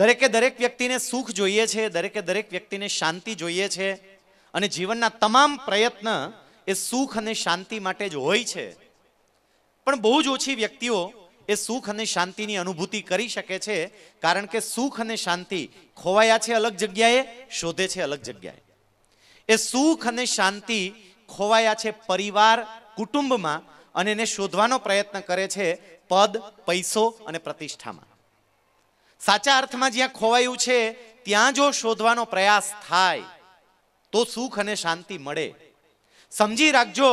દરેકે દરેક વ્યક્તિને સુખ જોઈએ છે દરેકે દરેક વ્યક્તિને શાંતિ જોઈએ છે અને જીવનના તમામ પ્રયત્ન એ સુખ અને શાંતિ માટે જ હોય છે પણ બહુ જ ઓછી વ્યક્તિઓ એ સુખ અને શાંતિની અનુભૂતિ કરી શકે છે કારણ કે સુખ અને શાંતિ ખોવાયા છે અલગ જગ્યાએ શોધે છે અલગ જગ્યાએ એ સુખ અને શાંતિ ખોવાયા છે પરિવાર કુટુંબમાં અને એને શોધવાનો પ્રયત્ન કરે છે પદ પૈસો અને પ્રતિષ્ઠામાં સાચા અર્થમાં જ્યાં ખોવાયું છે ત્યાં જો શોધવાનો પ્રયાસ થાય તો સુખ અને શાંતિ મળે સમજી રાખજો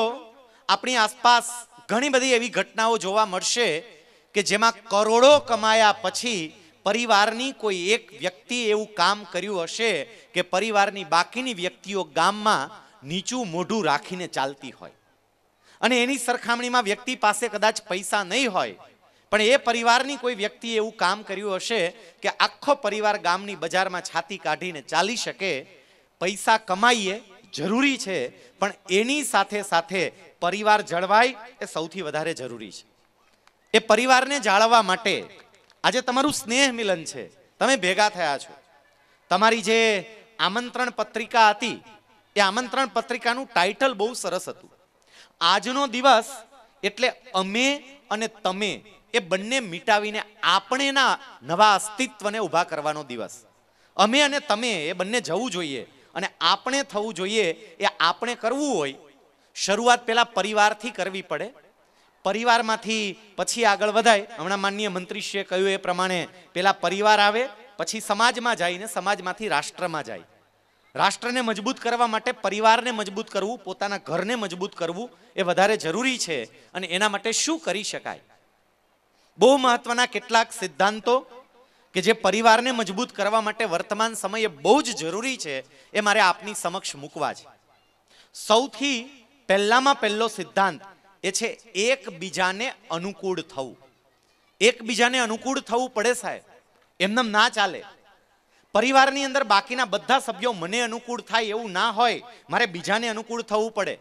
આપણી આસપાસ ઘણી બધી એવી ઘટનાઓ જોવા મળશે કે જેમાં કરોડો કમાયા પછી પરિવારની કોઈ એક વ્યક્તિ એવું કામ કર્યું હશે કે પરિવારની બાકીની વ્યક્તિઓ ગામમાં નીચું મોઢું રાખીને ચાલતી હોય અને એની સરખામણીમાં વ્યક્તિ પાસે કદાચ પૈસા નહીં હોય પણ એ પરિવારની કોઈ વ્યક્તિએ એવું કામ કર્યું હશે કે આખો પરિવાર ગામની બજારમાં છાતી કાઢીને ચાલી શકે પૈસા કમાઈએ જરૂરી છે પણ એની સાથે સાથે પરિવાર જળવાય એ સૌથી વધારે જરૂરી છે એ પરિવારને જાળવવા માટે આજે તમારું સ્નેહ મિલન છે તમે ભેગા થયા છો તમારી જે આમંત્રણ પત્રિકા હતી એ આમંત્રણ પત્રિકાનું ટાઇટલ બહુ સરસ હતું આજનો દિવસ એટલે અમે અને તમે એ બંને મિટાવીને આપણેના નવા અસ્તિત્વને ઊભા કરવાનો દિવસ અમે અને તમે એ બંને જવું જોઈએ અને આપણે થવું જોઈએ એ આપણે કરવું હોય શરૂઆત પહેલાં પરિવારથી કરવી પડે પરિવારમાંથી પછી આગળ વધાય હમણાં માનનીય મંત્રીશ્રીએ કહ્યું એ પ્રમાણે પહેલાં પરિવાર આવે પછી સમાજમાં જાય ને સમાજમાંથી રાષ્ટ્રમાં જાય રાષ્ટ્રને મજબૂત કરવા માટે પરિવારને મજબૂત કરવું પોતાના ઘરને મજબૂત કરવું એ વધારે જરૂરી છે અને એના માટે શું કરી શકાય બહુ મહત્વના કેટલાક સિદ્ધાંતો કે જે પરિવારને મજબૂત કરવા માટે વર્તમાન સમયે બહુ જ જરૂરી છે એ મારે આપની સમક્ષ મૂકવા છે સૌથી પહેલામાં પહેલો સિદ્ધાંત એ છે એકબીજાને અનુકૂળ થવું એકબીજાને અનુકૂળ થવું પડે સાહેબ એમનેમ ના ચાલે પરિવારની અંદર બાકીના બધા સભ્યો મને અનુકૂળ થાય એવું ના હોય મારે બીજાને અનુકૂળ થવું પડે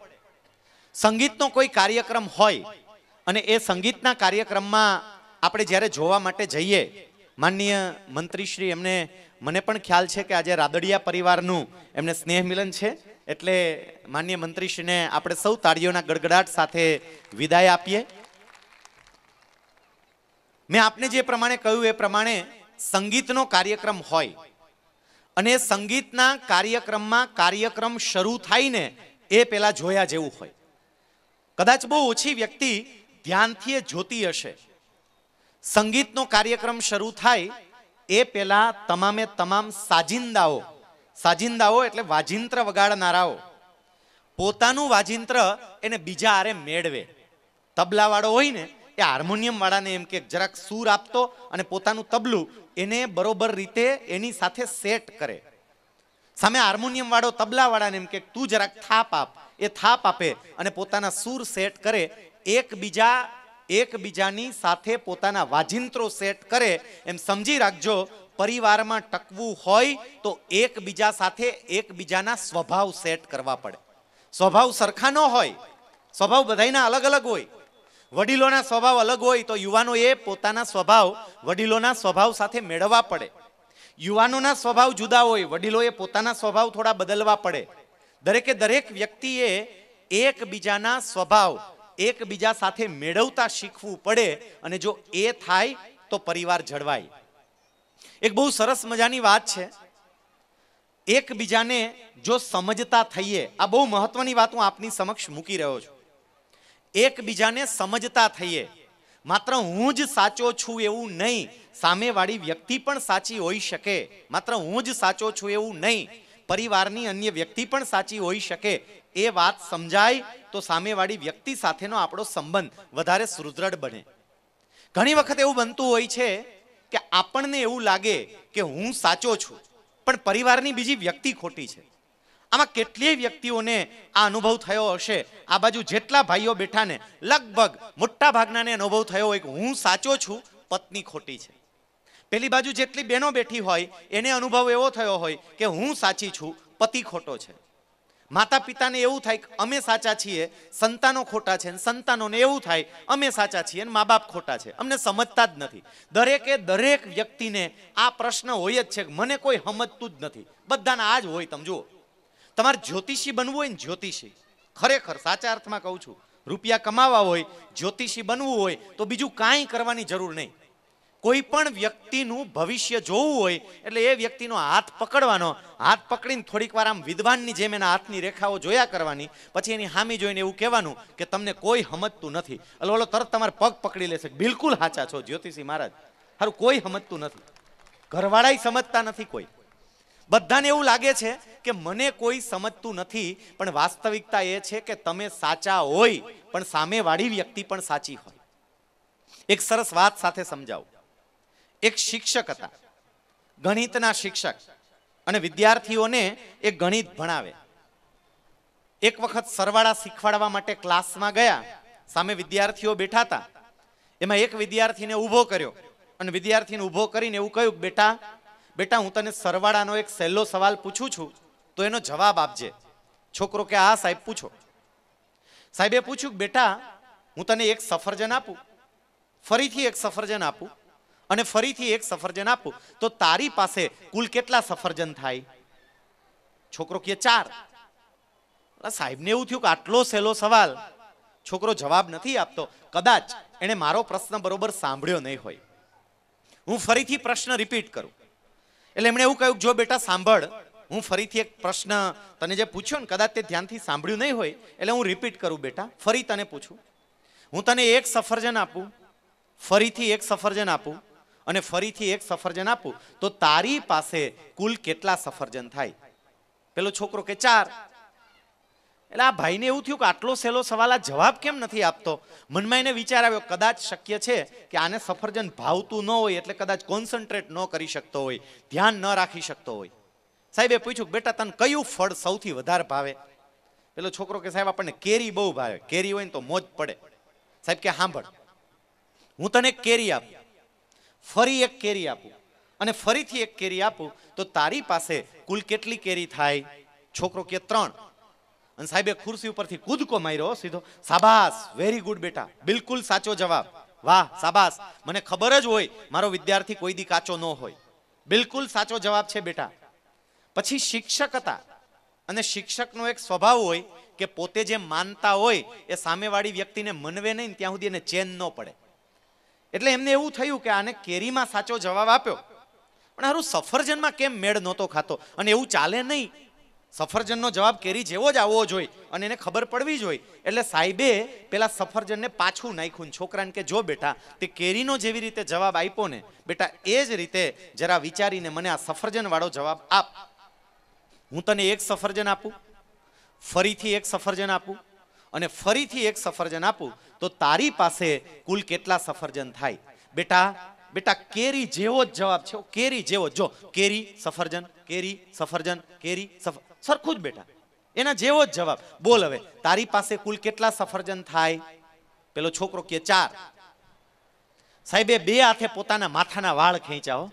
સંગીતનો કોઈ કાર્યક્રમ હોય અને એ સંગીતના કાર્યક્રમમાં આપણે જ્યારે જોવા માટે જઈએ માનનીય મંત્રીશ્રી એમને મને પણ ખ્યાલ છે કે આજે રાદડિયા પરિવારનું એમને સ્નેહ મિલન છે એટલે માનનીય મંત્રીશ્રીને આપણે સૌ તાળીઓના ગડગડાટ સાથે વિદાય આપીએ મેં આપને જે પ્રમાણે કહ્યું એ પ્રમાણે સંગીતનો કાર્યક્રમ હોય અને સંગીતના કાર્યક્રમમાં કાર્યક્રમ શરૂ થાયને એ પહેલાં જોયા જેવું હોય કદાચ બહુ ઓછી વ્યક્તિ ધ્યાનથી જોતી હશે સંગીતનો કાર્યક્રમ શરૂ થાય એ પહેલા તમામે તમામ સાજિંદાઓ સાજિંદાઓ એટલે વાજિંત્ર વગાડનારાઓ પોતાનું વાજિંત્ર એને બીજા આરે મેળવે તબલાવાળો હોય ને એ હાર્મોનિયમ વાળાને એમ કે જરાક સૂર આપતો અને પોતાનું તબલું એને બરોબર રીતે એની સાથે સેટ કરે સામે હાર્મોનિયમ વાળો તબલા વાળાને એમ કે તું જરાક થાપ આપ એ થાપ આપે અને પોતાના સૂર સેટ કરે એકબીજા એકબીજાની સાથે પોતાના વાજિંત્રો સેટ કરે એમ સમજી રાખજો પરિવારમાં ટકવું હોય તો એકબીજા સાથે એકબીજાના સ્વભાવ સેટ કરવા પડે સ્વભાવ સરખા ન હોય સ્વભાવ બધાના અલગ અલગ હોય વડીલોના સ્વભાવ અલગ હોય તો યુવાનોએ પોતાના સ્વભાવ વડીલોના સ્વભાવ સાથે મેળવવા પડે યુવાનોના સ્વભાવ જુદા હોય વડીલોએ પોતાના સ્વભાવ થોડા બદલવા પડે દરેકે દરેક વ્યક્તિએ એકબીજાના સ્વભાવ એકબીજા સાથે મેળવતા શીખવું પડે અને જો એ થાય તો પરિવાર જળવાય એક બહુ સરસ મજાની વાત છે એકબીજાને જો સમજતા થઈએ આ બહુ મહત્વની વાત હું આપની સમક્ષ મૂકી રહ્યો છું એકબીજાને સમજતા થઈએ માત્ર હું જ સાચો છું એવું નહીં સામેવાળી વ્યક્તિ પણ સાચી હોઈ શકે માત્ર હું જ સાચો છું એવું નહીં પરિવારની અન્ય વ્યક્તિ પણ સાચી હોઈ શકે એ વાત સમજાય તો સામેવાળી વ્યક્તિ સાથેનો આપણો સંબંધ વધારે સુદૃઢ બને ઘણી વખત એવું બનતું હોય છે કે આપણને એવું લાગે કે હું સાચો છું પણ પરિવારની બીજી વ્યક્તિ ખોટી છે આમાં કેટલીય વ્યક્તિઓને આ અનુભવ થયો હશે આ બાજુ જેટલા ભાઈઓ બેઠાને લગભગ મોટા ભાગનાને અનુભવ થયો હોય કે હું સાચો છું પત્ની ખોટી છે પેલી બાજુ જેટલી બહેનો બેઠી હોય એને અનુભવ એવો થયો હોય કે હું સાચી છું પતિ ખોટો છે માતા પિતાને એવું થાય કે અમે સાચા છીએ સંતાનો ખોટા છે સંતાનોને એવું થાય અમે સાચા છીએ મા બાપ ખોટા છે અમને સમજતા જ નથી દરેકે દરેક વ્યક્તિને આ પ્રશ્ન હોય જ છે મને કોઈ સમજતું જ નથી બધાના આ જ હોય તમે જુઓ તમારે જ્યોતિષી બનવું હોય ને જ્યોતિષી ખરેખર સાચા અર્થમાં કહું છું રૂપિયા કમાવા હોય જ્યોતિષી બનવું હોય તો બીજું કાંઈ કરવાની જરૂર નહીં કોઈ પણ વ્યક્તિનું ભવિષ્ય જોવું હોય એટલે એ વ્યક્તિનો હાથ પકડવાનો હાથ પકડીને થોડીક વાર આમ વિદ્વાનની જેમ એના હાથની રેખાઓ જોયા કરવાની પછી એની હામી જોઈને એવું કહેવાનું કે તમને કોઈ સમજતું નથી એટલે ઓલો તરત તમારે પગ પકડી લેશે બિલકુલ સાચા છો જ્યોતિષી મહારાજ સારું કોઈ સમજતું નથી ઘરવાળાય સમજતા નથી કોઈ બધાને એવું લાગે છે કે મને કોઈ સમજતું નથી પણ વાસ્તવિકતા એ છે કે તમે સાચા હોય પણ સામેવાળી વ્યક્તિ પણ સાચી હોય એક સરસ વાત સાથે સમજાવું એક શિક્ષક હતા ગણિતના શિક્ષક અને વિદ્યાર્થીઓને એ ગણિત ભણાવે એક વખત સરવાળા શીખવાડવા માટે ક્લાસમાં ગયા સામે વિદ્યાર્થીઓ બેઠા હતા એમાં એક વિદ્યાર્થીને ઊભો કર્યો અને વિદ્યાર્થીને ઊભો કરીને એવું કહ્યું બેટા બેટા હું તને સરવાળાનો એક સહેલો સવાલ પૂછું છું તો એનો જવાબ આપજે છોકરો કે આ સાહેબ પૂછો સાહેબે પૂછ્યું બેટા હું તને એક સફરજન આપું ફરીથી એક સફરજન આપું અને ફરીથી એક સફરજન આપું તો તારી પાસે કુલ કેટલા સફરજન થાય છોકરો કે ચાર સાહેબને એવું થયું કે આટલો સહેલો સવાલ છોકરો જવાબ નથી આપતો કદાચ એણે મારો પ્રશ્ન બરોબર સાંભળ્યો નહીં હોય હું ફરીથી પ્રશ્ન રિપીટ કરું એટલે એમણે એવું કહ્યું જો બેટા સાંભળ હું ફરીથી એક પ્રશ્ન તને જે પૂછ્યો ને કદાચ તે ધ્યાનથી સાંભળ્યું નહીં હોય એટલે હું રિપીટ કરું બેટા ફરી તને પૂછું હું તને એક સફરજન આપું ફરીથી એક સફરજન આપું અને ફરીથી એક સફરજન આપું તો તારી પાસે કુલ કેટલા સફરજન થાય પેલો છોકરો કે ચાર એટલે આ ભાઈને એવું થયું કે આટલો સહેલો સવાલ આ જવાબ કેમ નથી આપતો મનમાં એને વિચાર આવ્યો કદાચ શક્ય છે કે આને સફરજન ભાવતું ન હોય એટલે કદાચ કોન્સન્ટ્રેટ ન કરી શકતો હોય ધ્યાન ન રાખી શકતો હોય સાહેબે પૂછ્યું બેટા તને કયું ફળ સૌથી વધારે ભાવે પેલો છોકરો કે સાહેબ આપણને કેરી બહુ ભાવે કેરી હોય ને તો મોજ પડે સાહેબ કે સાંભળ હું તને કેરી આપું ફરી એક કેરી આપું અને ફરીથી એક કેરી આપું તો તારી પાસે કુલ કેટલી કેરી થાય છોકરો કે ત્રણ અને સાહેબે ખુરશી ઉપરથી કૂદકો માર્યો સીધો સાબાસ વેરી ગુડ બેટા બિલકુલ સાચો જવાબ વાહ સાબાસ મને ખબર જ હોય મારો વિદ્યાર્થી કોઈ દી કાચો ન હોય બિલકુલ સાચો જવાબ છે બેટા પછી શિક્ષક હતા અને શિક્ષકનો એક સ્વભાવ હોય કે પોતે જે માનતા હોય એ સામેવાળી વ્યક્તિને મનવે નહીં ત્યાં સુધી એને ચેન ન પડે એટલે એમને એવું થયું કે આને કેરીમાં સાચો જવાબ આપ્યો પણ હારું સફરજનમાં કેમ મેળ નહોતો ખાતો અને એવું ચાલે નહીં સફરજનનો જવાબ કેરી જેવો જ આવવો જોઈએ અને એને ખબર પડવી જોઈએ એટલે સાહેબે પેલા સફરજનને પાછું નાખ્યું છોકરાને કે જો બેટા તે કેરીનો જેવી રીતે જવાબ આપ્યો ને બેટા એ જ રીતે જરા વિચારીને મને આ સફરજનવાળો જવાબ આપ હું તને એક સફરજન આપું ફરીથી એક સફરજન આપું અને ફરીથી એક સફરજન આપું તો તારી પાસે કુલ કેટલા સફરજન થાય બેટા બેટા કેરી જેવો જ જવાબ છે કેરી જેવો જો કેરી સફરજન કેરી સફરજન કેરી સરખું જ બેટા એના જેવો જ જવાબ બોલ હવે તારી પાસે કુલ કેટલા સફરજન થાય પેલો છોકરો કે ચાર સાહેબે બે હાથે પોતાના માથાના વાળ ખેંચાઓ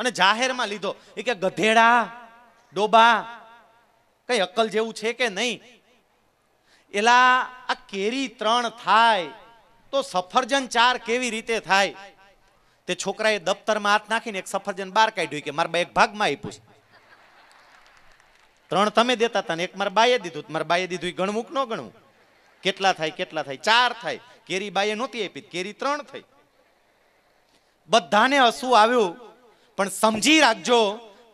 અને જાહેરમાં લીધો એ કે ગધેડા ડોબા કઈ અક્કલ જેવું છે કે નહીં એલા આ કેરી ત્રણ થાય તો સફરજન ચાર કેવી રીતે થાય તે છોકરાએ દફતરમાં હાથ નાખીને એક સફરજન બહાર કાઢ્યું કે મારા એક ભાગમાં આપ્યું છે ત્રણ તમે દેતા હતા ને એક મારા બાએ દીધું મારા બાએ દીધું ગણવું કે ન ગણવું કેટલા થાય કેટલા થાય ચાર થાય કેરી બાએ નહોતી આપી કેરી ત્રણ થઈ બધાને હસવું આવ્યું પણ સમજી રાખજો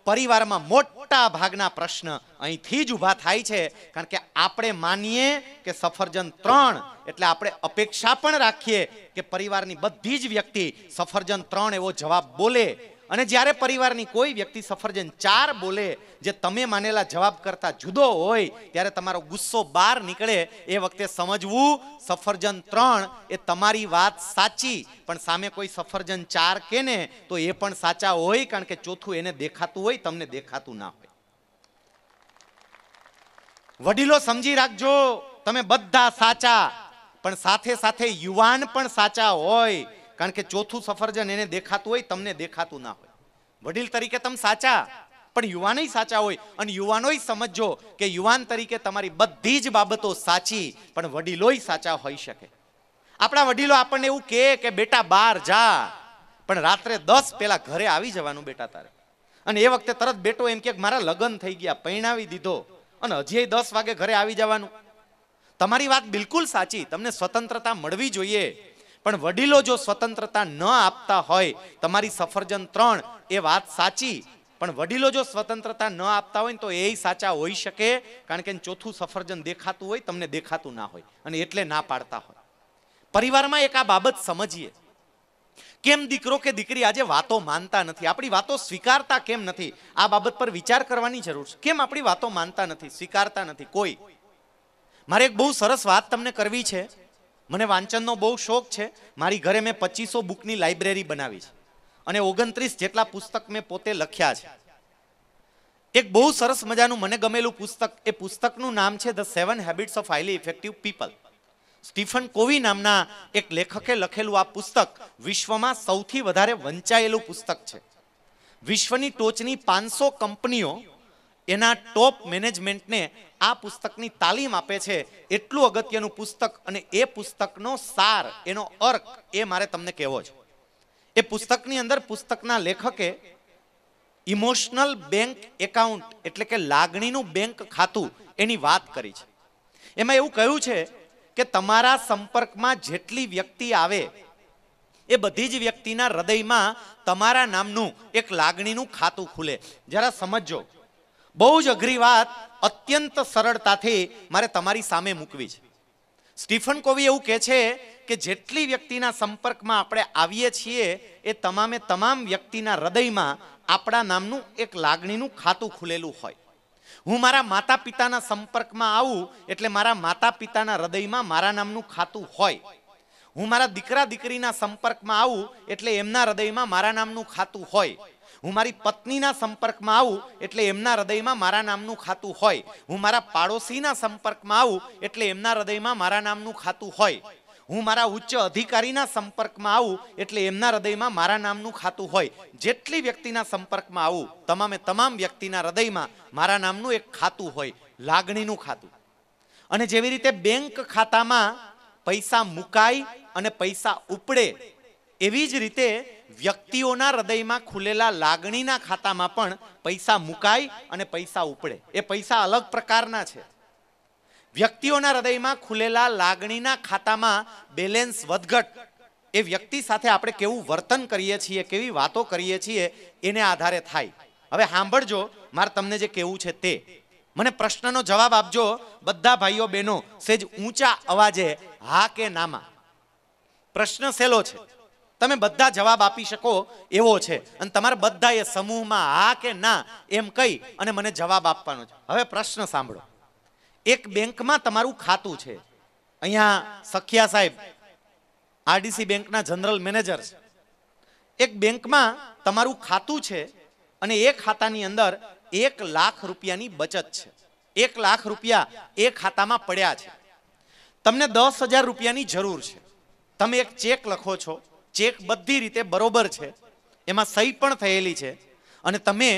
પરિવારમાં મોટા ભાગના પ્રશ્ન અહીંથી જ ઊભા થાય છે કારણ કે આપણે માનીએ કે સફરજન ત્રણ એટલે આપણે અપેક્ષા પણ રાખીએ કે પરિવારની બધી જ વ્યક્તિ સફરજન ત્રણ એવો જવાબ બોલે અને જ્યારે પરિવારની કોઈ વ્યક્તિ સફરજન ચાર બોલે જે તમે માનેલા જવાબ કરતા જુદો હોય ત્યારે તમારો ગુસ્સો બહાર નીકળે એ વખતે સમજવું સફરજન ત્રણ એ તમારી વાત સાચી પણ સામે કોઈ સફરજન ચાર કે ને તો એ પણ સાચા હોય કારણ કે ચોથું એને દેખાતું હોય તમને દેખાતું ના હોય વડીલો સમજી રાખજો તમે બધા સાચા પણ સાથે સાથે યુવાન પણ સાચા હોય કારણ કે ચોથું સફરજન એને દેખાતું હોય તમને દેખાતું ના હોય વડીલ તરીકે તમે સાચા પણ યુવાનોય સાચા હોય અને યુવાનોય સમજો કે યુવાન તરીકે તમારી બધી જ બાબતો સાચી પણ વડીલોય સાચા હોઈ શકે આપણા વડીલો આપણને એવું કહે કે બેટા બહાર જા પણ રાત્રે દસ પેલા ઘરે આવી જવાનું બેટા તારે અને એ વખતે તરત બેટો એમ કે મારા લગ્ન થઈ ગયા પૈણાવી દીધો અને હજી દસ વાગે ઘરે આવી જવાનું તમારી વાત બિલકુલ સાચી તમને સ્વતંત્રતા મળવી જોઈએ પણ વડીલો જો સ્વતંત્રતા ન આપતા હોય તમારી સફરજન ત્રણ એ વાત સાચી પણ વડીલો જો સ્વતંત્રતા ન આપતા હોય તો એ સાચા હોઈ શકે કારણ કે ચોથું સફરજન દેખાતું હોય તમને દેખાતું ના હોય અને એટલે ના પાડતા હોય પરિવારમાં એક આ બાબત સમજીએ કેમ દીકરો કે દીકરી આજે વાતો માનતા નથી આપણી વાતો સ્વીકારતા કેમ નથી આ બાબત પર વિચાર કરવાની જરૂર છે કેમ આપણી વાતો માનતા નથી સ્વીકારતા નથી કોઈ મારે એક બહુ સરસ વાત તમને કરવી છે મને વાંચનનો બહુ શોખ છે મારી ઘરે મેં પચીસો બુકની લાઇબ્રેરી બનાવી છે અને ઓગણત્રીસ જેટલા પુસ્તક મેં પોતે લખ્યા છે એક બહુ સરસ મજાનું મને ગમેલું પુસ્તક એ પુસ્તકનું નામ છે the seven habits of highly effective people Stephen Covey નામના એક લેખકે લખેલું આ પુસ્તક વિશ્વમાં સૌથી વધારે વંચાયેલું પુસ્તક છે વિશ્વની ટોચની પાંચસો કંપનીઓ એના ટોપ મેનેજમેન્ટને આ પુસ્તકની તાલીમ આપે છે એટલું અગત્યનું પુસ્તક અને એ પુસ્તકનો સાર એનો અર્ક એ મારે તમને કહેવો છે એ પુસ્તકની અંદર પુસ્તકના લેખકે ઇમોશનલ બેંક એકાઉન્ટ એટલે કે લાગણીનું બેંક ખાતું એની વાત કરી છે એમાં એવું કહ્યું છે કે તમારા સંપર્કમાં જેટલી વ્યક્તિ આવે એ બધી જ વ્યક્તિના હૃદયમાં તમારા નામનું એક લાગણીનું ખાતું ખુલે જરા સમજો બહુ જ અઘરી વાત અત્યંત સરળતાથી મારે તમારી સામે મૂકવી છે સ્ટીફન કોવી એવું કહે છે કે જેટલી વ્યક્તિના સંપર્કમાં આપણે આવીએ છીએ એ તમામે તમામ વ્યક્તિના હૃદયમાં આપણા નામનું એક લાગણીનું ખાતું ખુલેલું હોય હું મારા માતા પિતાના સંપર્કમાં આવું એટલે મારા માતા પિતાના હૃદયમાં મારા નામનું ખાતું હોય હું મારા દીકરા દીકરીના સંપર્કમાં આવું એટલે એમના હૃદયમાં મારા નામનું ખાતું હોય હું મારી પત્નીના સંપર્કમાં આવું એટલે એમના હૃદયમાં મારા નામનું ખાતું હોય હું મારા પાડોશીના સંપર્કમાં આવું એટલે એમના હૃદયમાં મારા નામનું ખાતું હોય હું મારા ઉચ્ચ અધિકારીના સંપર્કમાં આવું એટલે એમના હૃદયમાં મારા નામનું ખાતું હોય જેટલી વ્યક્તિના સંપર્કમાં આવું તમામે તમામ વ્યક્તિના હૃદયમાં મારા નામનું એક ખાતું હોય લાગણીનું ખાતું અને જેવી રીતે બેંક ખાતામાં પૈસા મુકાય અને પૈસા ઉપડે એવી જ રીતે વ્યક્તિઓના હૃદયમાં ખુલેલા લાગણીના ખાતામાં પણ પૈસા મુકાય અને પૈસા ઉપડે એ પૈસા અલગ પ્રકારના છે વ્યક્તિઓના હૃદયમાં ખુલેલા લાગણીના ખાતામાં બેલેન્સ વધઘટ એ વ્યક્તિ સાથે આપણે કેવું વર્તન કરીએ છીએ કેવી વાતો કરીએ છીએ એને આધારે થાય હવે સાંભળજો મારે તમને જે કેવું છે તે મને પ્રશ્નનો જવાબ આપજો બધા ભાઈઓ બહેનો સેજ ઊંચા અવાજે હા કે નામાં પ્રશ્ન સહેલો છે તમે બધા જવાબ આપી શકો એવો છે અને તમારા બધા એ સમૂહમાં હા કે ના એમ કહી અને મને જવાબ આપવાનો છે હવે પ્રશ્ન સાંભળો એક બેંકમાં તમારું ખાતું છે અહીંયા સખિયા સાહેબ આરડીસી બેંકના જનરલ મેનેજર છે એક બેંકમાં તમારું ખાતું છે અને એ ખાતાની અંદર એક લાખ રૂપિયાની બચત છે એક લાખ રૂપિયા એ ખાતામાં પડ્યા છે તમને દસ હજાર રૂપિયાની જરૂર છે તમે એક ચેક લખો છો ચેક બધી રીતે બરોબર છે એમાં સહી પણ થયેલી છે અને તમે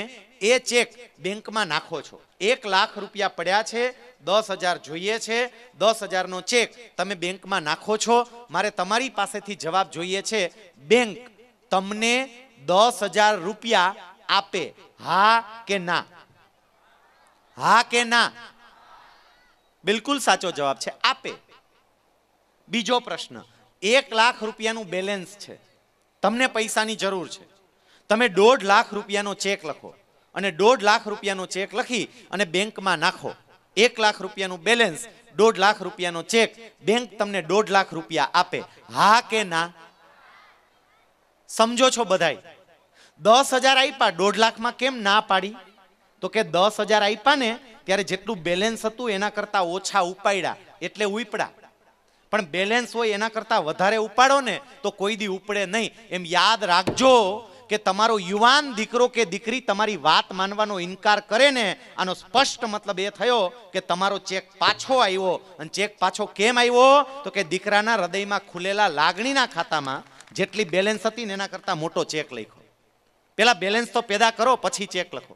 એ ચેક બેંકમાં નાખો છો એક લાખ રૂપિયા પડ્યા છે દસ હજાર જોઈએ છે દસ હજારનો ચેક તમે બેંકમાં નાખો છો મારે તમારી પાસેથી જવાબ જોઈએ છે બેંક તમને દસ હજાર રૂપિયા આપે હા કે ના હા કે ના બિલકુલ સાચો જવાબ છે આપે બીજો પ્રશ્ન એક લાખ રૂપિયાનું બેલેન્સ છે તમને પૈસાની જરૂર છે તમે દોઢ લાખ રૂપિયાનો ચેક લખો અને દોઢ લાખ રૂપિયાનો ચેક લખી અને બેંકમાં નાખો એક લાખ રૂપિયાનું બેલેન્સ દોઢ લાખ રૂપિયાનો ચેક બેંક તમને દોઢ લાખ રૂપિયા આપે હા કે ના સમજો છો બધાય દસ હજાર આપ્યા દોઢ લાખમાં કેમ ના પાડી તો કે દસ હજાર આપ્યા ને ત્યારે જેટલું બેલેન્સ હતું એના કરતાં ઓછા ઉપાડ્યા એટલે ઉપડા પણ બેલેન્સ હોય એના કરતાં વધારે ઉપાડો ને તો કોઈ દી ઉપડે નહીં એમ યાદ રાખજો કે તમારો યુવાન દીકરો કે દીકરી તમારી વાત માનવાનો ઇનકાર કરે ને આનો સ્પષ્ટ મતલબ એ થયો કે તમારો ચેક પાછો આવ્યો અને ચેક પાછો કેમ આવ્યો તો કે દીકરાના હૃદયમાં ખુલેલા લાગણીના ખાતામાં જેટલી બેલેન્સ હતી ને એના કરતાં મોટો ચેક લખો પેલા બેલેન્સ તો પેદા કરો પછી ચેક લખો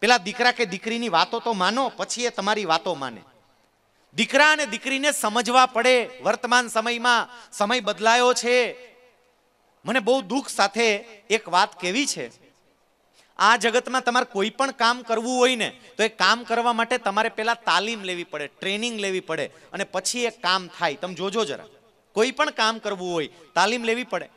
પેલા દીકરા કે દીકરીની વાતો તો માનો પછી એ તમારી વાતો માને દીકરા અને દીકરીને સમજવા પડે વર્તમાન સમયમાં સમય બદલાયો છે મને બહુ દુઃખ સાથે એક વાત કેવી છે આ જગતમાં તમારે કોઈ પણ કામ કરવું હોય ને તો એ કામ કરવા માટે તમારે પહેલાં તાલીમ લેવી પડે ટ્રેનિંગ લેવી પડે અને પછી એ કામ થાય તમે જોજો જરા કોઈ પણ કામ કરવું હોય તાલીમ લેવી પડે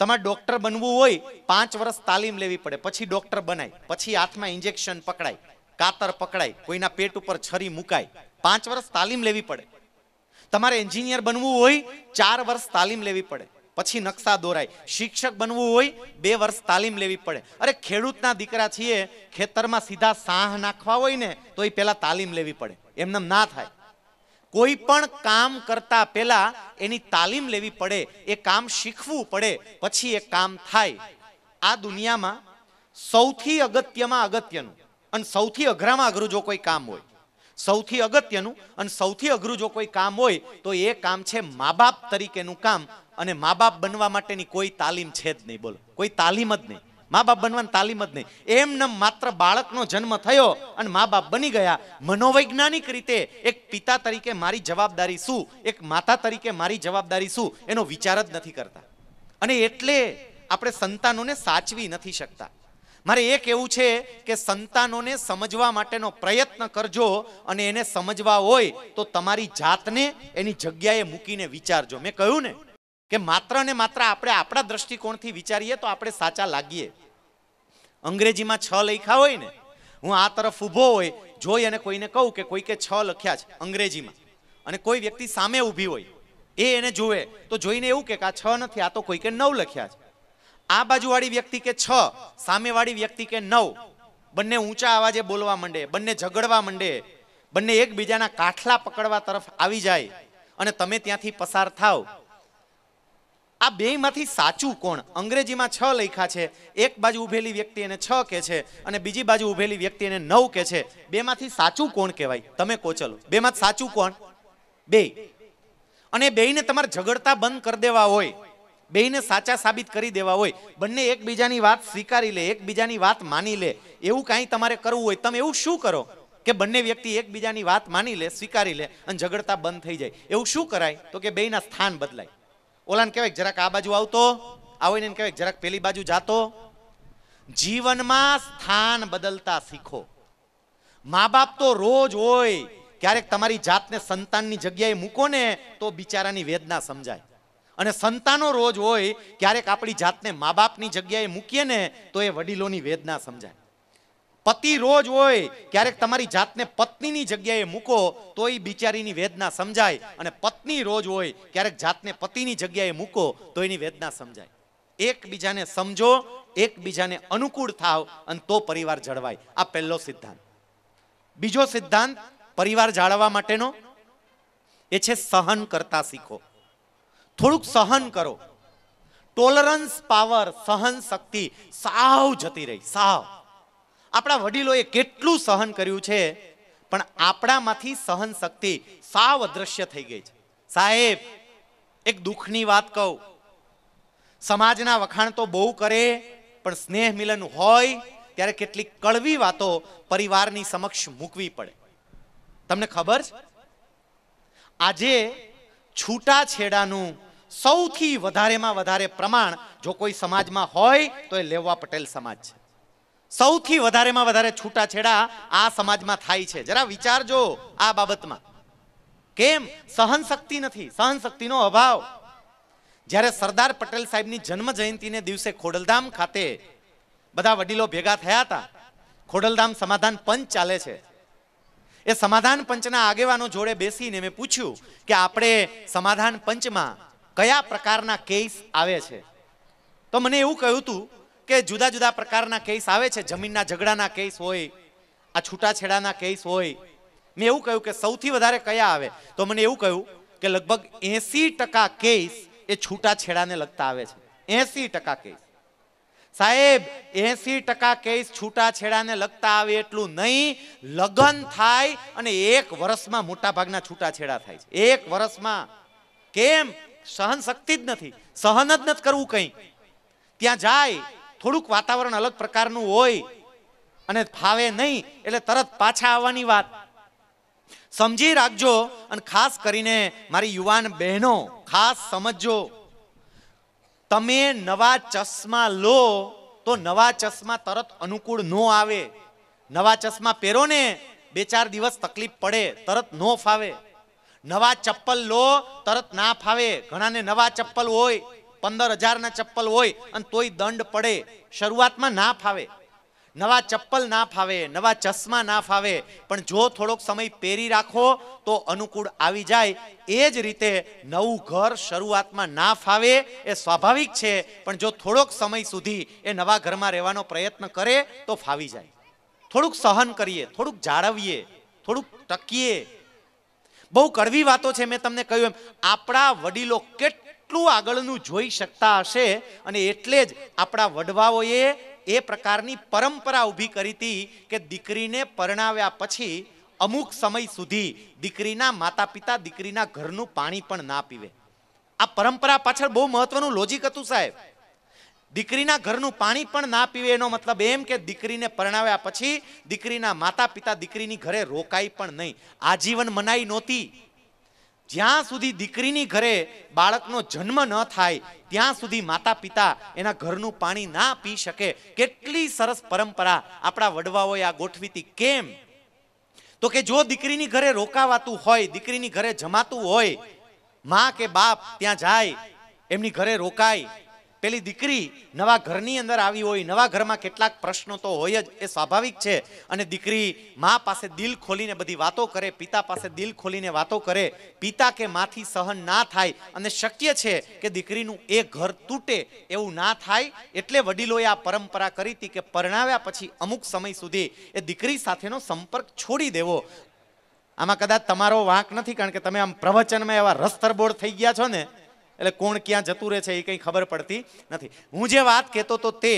તમારે ડૉક્ટર બનવું હોય પાંચ વર્ષ તાલીમ લેવી પડે પછી ડૉક્ટર બનાય પછી હાથમાં ઇન્જેક્શન પકડાય કાતર પકડાય કોઈના પેટ ઉપર છરી મુકાય પાંચ વર્ષ તાલીમ લેવી પડે તમારે એન્જિનિયર બનવું હોય ચાર વર્ષ તાલીમ લેવી પડે પછી નકશા દોરાય શિક્ષક બનવું હોય બે વર્ષ તાલીમ લેવી પડે અરે ખેડૂતના દીકરા છીએ ખેતરમાં સીધા સાહ નાખવા હોય ને તો એ પહેલાં તાલીમ લેવી પડે એમને ના થાય કોઈ પણ કામ કરતા પહેલા એની તાલીમ લેવી પડે એ કામ શીખવું પડે પછી એ કામ થાય આ દુનિયામાં સૌથી અગત્યમાં અગત્યનું અને સૌથી અઘરામાં અઘરું જો કોઈ કામ હોય સૌથી અગત્યનું અને સૌથી અઘરું જો કોઈ કામ હોય તો એ કામ છે મા બાપ તરીકેનું કામ અને મા બાપ બનવા માટેની કોઈ તાલીમ છે જ નહીં બોલો કોઈ તાલીમ જ નહીં મા બાપ બનવાની તાલીમ જ નહીં એમને માત્ર બાળકનો જન્મ થયો અને મા બાપ બની ગયા મનોવૈજ્ઞાનિક રીતે એક પિતા તરીકે મારી જવાબદારી શું એક માતા તરીકે મારી જવાબદારી શું એનો વિચાર જ નથી કરતા અને એટલે આપણે સંતાનોને સાચવી નથી શકતા મારે એક એવું છે કે સંતાનોને સમજવા માટેનો પ્રયત્ન કરજો અને એને સમજવા હોય તો તમારી જાતને એની જગ્યાએ મૂકીને વિચારજો મેં કહ્યું ને કે માત્ર ને માત્ર આપણે આપણા દ્રષ્ટિકોણથી વિચારીએ તો આપણે સાચા લાગીએ અંગ્રેજીમાં છ લખ્યા હોય ને હું આ તરફ ઊભો હોય જોઈ અને કોઈને કહું કે કોઈકે છ લખ્યા છે અંગ્રેજીમાં અને કોઈ વ્યક્તિ સામે ઊભી હોય એ એને જુએ તો જોઈને એવું કે આ છ નથી આ તો કોઈકે નવ લખ્યા છે આ બાજુવાળી વ્યક્તિ કે છ સામેવાળી વ્યક્તિ કે નવ બંને ઊંચા અવાજે બોલવા માંડે બંને ઝઘડવા માંડે બંને એકબીજાના કાઠલા પકડવા તરફ આવી જાય અને તમે ત્યાંથી પસાર થાવ આ બેમાંથી સાચું કોણ અંગ્રેજીમાં છ લખ્યા છે એક બાજુ ઉભેલી વ્યક્તિ એને છ કે છે અને બીજી બાજુ ઉભેલી વ્યક્તિ એને નવ કે છે બેમાંથી સાચું કોણ કહેવાય તમે કોચલો બેમાંથી સાચું કોણ બે અને બેયને તમારે ઝઘડતા બંધ કરી દેવા હોય બેયને સાચા સાબિત કરી દેવા હોય બંને એકબીજાની વાત સ્વીકારી લે એકબીજાની વાત માની લે એવું કાંઈ તમારે કરવું હોય તમે એવું શું કરો કે બંને વ્યક્તિ એકબીજાની વાત માની લે સ્વીકારી લે અને ઝઘડતા બંધ થઈ જાય એવું શું કરાય તો કે બેયના સ્થાન બદલાય ઓલાને કહેવાય જરાક આ બાજુ આવતો આવીને કહેવાય જરાક પેલી બાજુ જાતો જીવનમાં સ્થાન બદલતા શીખો મા બાપ તો રોજ હોય ક્યારેક તમારી જાતને સંતાનની જગ્યાએ મૂકો ને તો બિચારાની વેદના સમજાય અને સંતાનો રોજ હોય ક્યારેક આપણી જાતને મા બાપની જગ્યાએ મૂકીએ ને તો એ વડીલોની વેદના સમજાય પતિ રોજ હોય ક્યારેક તમારી જાતને પત્નીની જગ્યાએ મૂકો તો એ બિચારીની વેદના સમજાય અને પત્ની રોજ હોય ક્યારેક જાતને પતિની જગ્યાએ મૂકો તો એની વેદના સમજાય એકબીજાને સમજો એકબીજાને અનુકૂળ થાવ અને તો પરિવાર જળવાય આ પહેલો સિદ્ધાંત બીજો સિદ્ધાંત પરિવાર જાળવવા માટેનો એ છે સહન કરતા શીખો થોડુંક સહન કરો ટોલરન્સ પાવર સહન શક્તિ સાવ જતી રહી સાવ આપણા વડીલોએ કેટલું સહન કર્યું છે પણ આપણામાંથી સહન શક્તિ સાવ અદ્રશ્ય થઈ ગઈ છે સાહેબ એક દુઃખની વાત કહું સમાજના વખાણ તો બહુ કરે પણ સ્નેહ મિલન હોય ત્યારે કેટલીક કડવી વાતો પરિવારની સમક્ષ મૂકવી પડે તમને ખબર છે આજે છૂટાછેડાનું સૌથી વધારેમાં વધારે પ્રમાણ જો કોઈ સમાજમાં હોય તો એ લેવા પટેલ સમાજ છે સૌથી વધારેમાં વધારે છૂટાછેડા આ સમાજમાં થાય છે જરા વિચારજો આ બાબતમાં કેમ સહન શક્તિ નથી સહન શક્તિનો અભાવ જ્યારે સરદાર પટેલ સાહેબની જન્મ જયંતિને દિવસે ખોડલધામ ખાતે બધા વડીલો ભેગા થયા હતા ખોડલધામ સમાધાન પંચ ચાલે છે એ સમાધાન પંચના આગેવાનો જોડે બેસીને મેં પૂછ્યું કે આપણે સમાધાન પંચમાં કયા પ્રકારના કેસ આવે છે તો મને એવું કહ્યું હતું કે જુદા જુદા પ્રકારના કેસ આવે છે જમીનના ઝઘડાના કેસ હોય આ છૂટાછેડાના કેસ હોય મેં એવું કહ્યું કે સૌથી વધારે કયા આવે તો મને એવું કહ્યું કે લગભગ એસી ટકા કેસ એ છૂટાછેડાને લગતા આવે છે એસી ટકા કેસ સાહેબ એસી ટકા કેસ છૂટાછેડાને લગતા આવે એટલું નહીં લગ્ન થાય અને એક વર્ષમાં મોટાભાગના છૂટાછેડા થાય છે એક વર્ષમાં કેમ સહન શક્તિ જ નથી સહન જ નથી કરવું કંઈ ત્યાં જાય થોડુંક વાતાવરણ અલગ પ્રકારનું હોય અને ફાવે નહીં એટલે તરત પાછા આવવાની વાત સમજી રાખજો અને ખાસ કરીને મારી યુવાન બહેનો ખાસ સમજો તમે નવા ચશ્મા લો તો નવા ચશ્મા તરત અનુકૂળ ન આવે નવા ચશ્મા પહેરો ને બે ચાર દિવસ તકલીફ પડે તરત ન ફાવે નવા ચપ્પલ લો તરત ના ફાવે ઘણાને નવા ચપ્પલ હોય પંદર હજારના ચપ્પલ હોય અને તોય દંડ પડે શરૂઆતમાં ના ફાવે નવા ચપ્પલ ના ફાવે નવા ચશ્મા ના ફાવે પણ જો થોડોક સમય પહેરી રાખો તો અનુકૂળ આવી જાય એ જ રીતે નવું ઘર શરૂઆતમાં ના ફાવે એ સ્વાભાવિક છે પણ જો થોડોક સમય સુધી એ નવા ઘરમાં રહેવાનો પ્રયત્ન કરે તો ફાવી જાય થોડુંક સહન કરીએ થોડુંક જાળવીએ થોડુંક ટકીએ બહુ કડવી વાતો છે મેં તમને કહ્યું એમ આપણા વડીલો કેટલું આગળનું જોઈ શકતા હશે અને એટલે જ આપણા વડવાઓએ એ પ્રકારની પરંપરા ઊભી કરી હતી કે દીકરીને પરણાવ્યા પછી અમુક સમય સુધી દીકરીના માતા પિતા દીકરીના ઘરનું પાણી પણ ના પીવે આ પરંપરા પાછળ બહુ મહત્વનું લોજિક હતું સાહેબ દીકરીના ઘરનું પાણી પણ ના પીવે એનો મતલબ એમ કે દીકરીને પરણાવ્યા પછી દીકરીના માતા પિતા દીકરીની ઘરે રોકાઈ પણ નહીં આજીવન મનાઈ નહોતી જ્યાં સુધી દીકરીની ઘરે બાળકનો જન્મ ન થાય ત્યાં સુધી માતા પિતા એના ઘરનું પાણી ના પી શકે કેટલી સરસ પરંપરા આપણા વડવાઓએ આ ગોઠવીતી કેમ તો કે જો દીકરીની ઘરે રોકાવાતું હોય દીકરીની ઘરે જમાતું હોય માં કે બાપ ત્યાં જાય એમની ઘરે રોકાય પેલી દીકરી નવા ઘરની અંદર આવી હોય નવા ઘરમાં કેટલાક પ્રશ્નો તો હોય જ એ સ્વાભાવિક છે અને દીકરી મા પાસે દિલ ખોલીને બધી વાતો કરે પિતા પાસે દિલ ખોલીને વાતો કરે પિતા કે માથી સહન ના થાય અને શક્ય છે કે દીકરીનું એ ઘર તૂટે એવું ના થાય એટલે વડીલોએ આ પરંપરા કરી હતી કે પરણાવ્યા પછી અમુક સમય સુધી એ દીકરી સાથેનો સંપર્ક છોડી દેવો આમાં કદાચ તમારો વાંક નથી કારણ કે તમે આમ પ્રવચનમાં એવા રસતરબોળ થઈ ગયા છો ને એટલે કોણ ક્યાં જતું રહે છે એ કંઈ ખબર પડતી નથી હું જે વાત કહેતો તો તે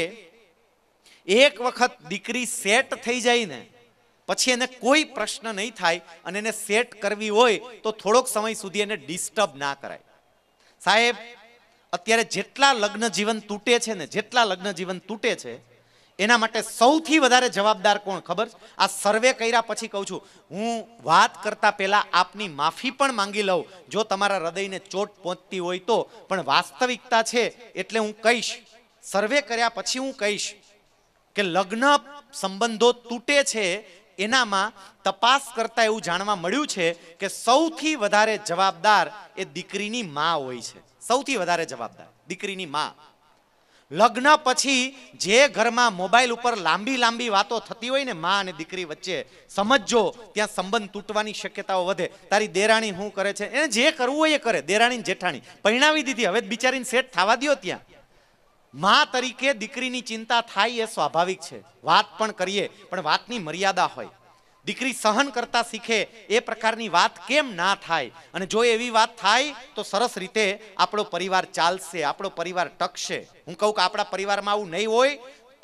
એક વખત દીકરી સેટ થઈ જાય ને પછી એને કોઈ પ્રશ્ન નહીં થાય અને એને સેટ કરવી હોય તો થોડોક સમય સુધી એને ડિસ્ટર્બ ના કરાય સાહેબ અત્યારે જેટલા લગ્ન જીવન તૂટે છે ને જેટલા લગ્ન જીવન તૂટે છે એના માટે સૌથી વધારે જવાબદાર કોણ ખબર આ સર્વે કર્યા પછી કહું છું હું વાત કરતા પહેલા આપની માફી પણ માંગી લઉં જો તમારા હૃદયને ચોટ પહોંચતી હોય તો પણ વાસ્તવિકતા છે એટલે હું કહીશ સર્વે કર્યા પછી હું કહીશ કે લગ્ન સંબંધો તૂટે છે એનામાં તપાસ કરતા એવું જાણવા મળ્યું છે કે સૌથી વધારે જવાબદાર એ દીકરીની મા હોય છે સૌથી વધારે જવાબદાર દીકરીની મા લગ્ન પછી જે ઘરમાં મોબાઈલ ઉપર લાંબી લાંબી વાતો થતી હોય ને માં અને દીકરી વચ્ચે સમજજો ત્યાં સંબંધ તૂટવાની શક્યતાઓ વધે તારી દેરાણી શું કરે છે એને જે કરવું હોય એ કરે દેરાણી જેઠાણી પરિણાવી દીધી હવે બિચારીને સેટ થવા દો ત્યાં માં તરીકે દીકરીની ચિંતા થાય એ સ્વાભાવિક છે વાત પણ કરીએ પણ વાતની મર્યાદા હોય દીકરી સહન કરતા શીખે એ પ્રકારની વાત કેમ ના થાય અને જો એવી વાત થાય તો સરસ રીતે આપણો પરિવાર ચાલશે આપણો પરિવાર ટકશે હું કહું કે આપણા પરિવારમાં આવું નહીં હોય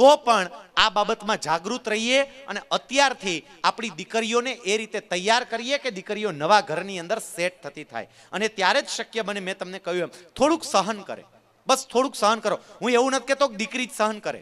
તો પણ આ બાબતમાં જાગૃત રહીએ અને અત્યારથી આપણી દીકરીઓને એ રીતે તૈયાર કરીએ કે દીકરીઓ નવા ઘરની અંદર સેટ થતી થાય અને ત્યારે જ શક્ય બને મેં તમને કહ્યું એમ થોડુંક સહન કરે બસ થોડુંક સહન કરો હું એવું નથી કહેતો દીકરી જ સહન કરે